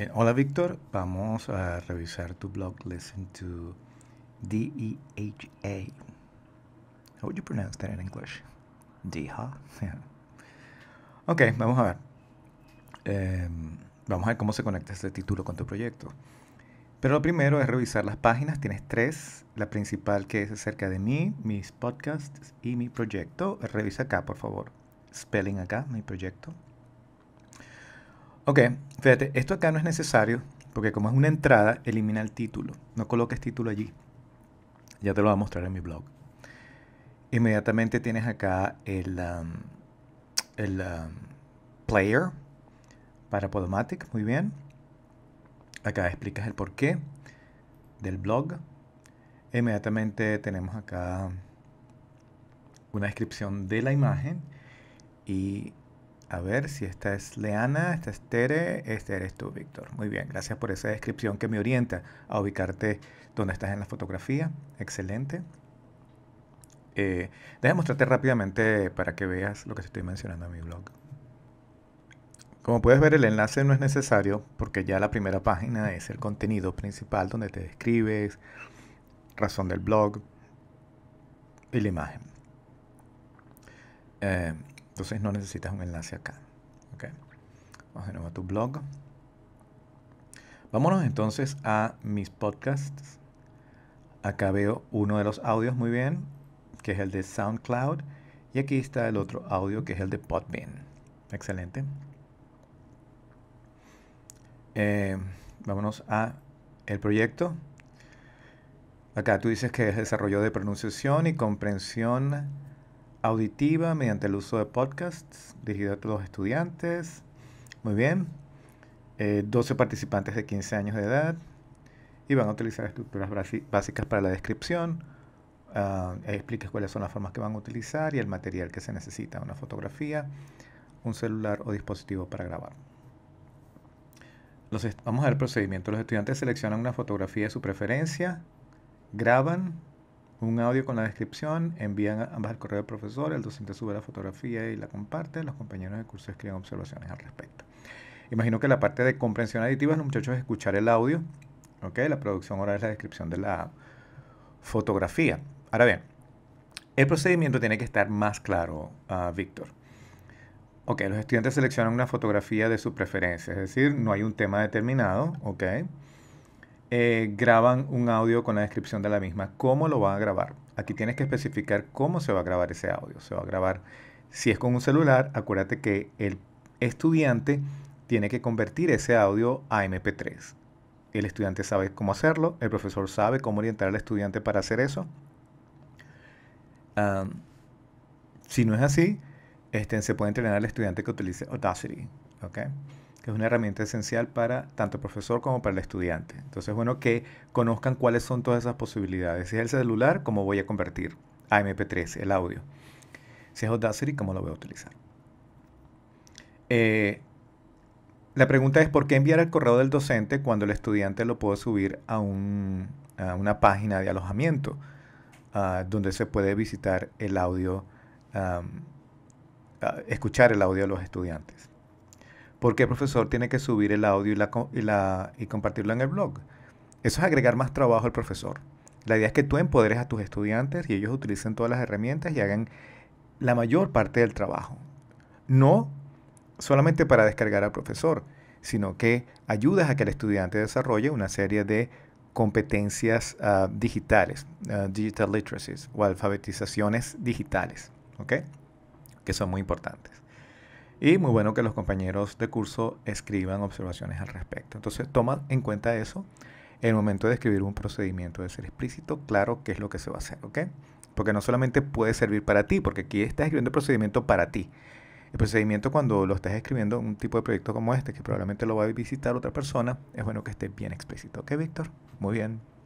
Eh, hola Víctor, vamos a revisar tu blog Listen to D-E-H-A. a How would you pronounce that in English? DEHA. a Ok, vamos a ver. Em, vamos a ver cómo se conecta este título con tu proyecto. Pero lo primero es revisar las páginas. Tienes tres. La principal que es acerca de mí, mis podcasts y mi proyecto. Revisa acá, por favor. Spelling acá, mi proyecto. Ok, fíjate, esto acá no es necesario porque como es una entrada, elimina el título. No coloques título allí. Ya te lo voy a mostrar en mi blog. Inmediatamente tienes acá el, um, el um, player para Podomatic. Muy bien. Acá explicas el porqué del blog. Inmediatamente tenemos acá una descripción de la imagen y a ver si esta es Leana, esta es Tere, este eres tú, Víctor. Muy bien, gracias por esa descripción que me orienta a ubicarte donde estás en la fotografía. Excelente. Eh, déjame mostrarte rápidamente para que veas lo que estoy mencionando en mi blog. Como puedes ver, el enlace no es necesario porque ya la primera página es el contenido principal donde te describes, razón del blog y la imagen. Eh, entonces no necesitas un enlace acá. Vamos nuevo a tu blog. Vámonos entonces a mis podcasts. Acá veo uno de los audios muy bien, que es el de SoundCloud. Y aquí está el otro audio, que es el de Podbean. Excelente. Eh, vámonos a el proyecto. Acá tú dices que es desarrollo de pronunciación y comprensión auditiva mediante el uso de podcasts dirigido a los estudiantes. Muy bien. 12 eh, participantes de 15 años de edad y van a utilizar estructuras básicas para la descripción. Uh, cuáles son las formas que van a utilizar y el material que se necesita, una fotografía, un celular o dispositivo para grabar. Los vamos a ver procedimiento. Los estudiantes seleccionan una fotografía de su preferencia, graban un audio con la descripción, envían ambas al correo del profesor, el docente sube la fotografía y la comparte, los compañeros de curso escriben observaciones al respecto. Imagino que la parte de comprensión aditiva, los muchachos escuchar el audio, ¿ok? La producción oral es la descripción de la fotografía. Ahora bien, el procedimiento tiene que estar más claro, ah, Víctor. Ok, los estudiantes seleccionan una fotografía de su preferencia, es decir, no hay un tema determinado, ¿ok? Eh, graban un audio con la descripción de la misma. ¿Cómo lo van a grabar? Aquí tienes que especificar cómo se va a grabar ese audio. Se va a grabar, si es con un celular, acuérdate que el estudiante tiene que convertir ese audio a MP3. El estudiante sabe cómo hacerlo, el profesor sabe cómo orientar al estudiante para hacer eso. si no es así, este, se puede entrenar al estudiante que utilice Audacity que es una herramienta esencial para tanto el profesor como para el estudiante. Entonces, bueno, que conozcan cuáles son todas esas posibilidades. Si es el celular, cómo voy a convertir a MP3 el audio. Si es Audacity, cómo lo voy a utilizar. Eh, la pregunta es, ¿por qué enviar el correo del docente cuando el estudiante lo puede subir a, a una página de alojamiento ah, donde se puede visitar el audio, ah, escuchar el audio de los estudiantes? ¿Por qué el profesor tiene que subir el audio y, compartirlo en el blog? Eso es agregar más trabajo al profesor. La idea es que tú empoderes a tus estudiantes y ellos utilicen todas las herramientas y hagan la mayor parte del trabajo. No solamente para descargar al profesor, sino que ayudas a que el estudiante desarrolle una serie de competencias ah, digitales, ah, digital literacies o alfabetizaciones digitales, Que son muy importantes. Y muy bueno que los compañeros de curso escriban observaciones al respecto. Entonces toma en cuenta eso en el momento de escribir un procedimiento, de ser explícito, claro qué es lo que se va a hacer, ¿ok? Porque no solamente puede servir para ti, porque aquí estás escribiendo el procedimiento para ti. El procedimiento cuando lo estás escribiendo, un tipo de proyecto como este, que probablemente lo va a visitar otra persona, es bueno que esté bien explícito, ¿ok, Víctor? Muy bien,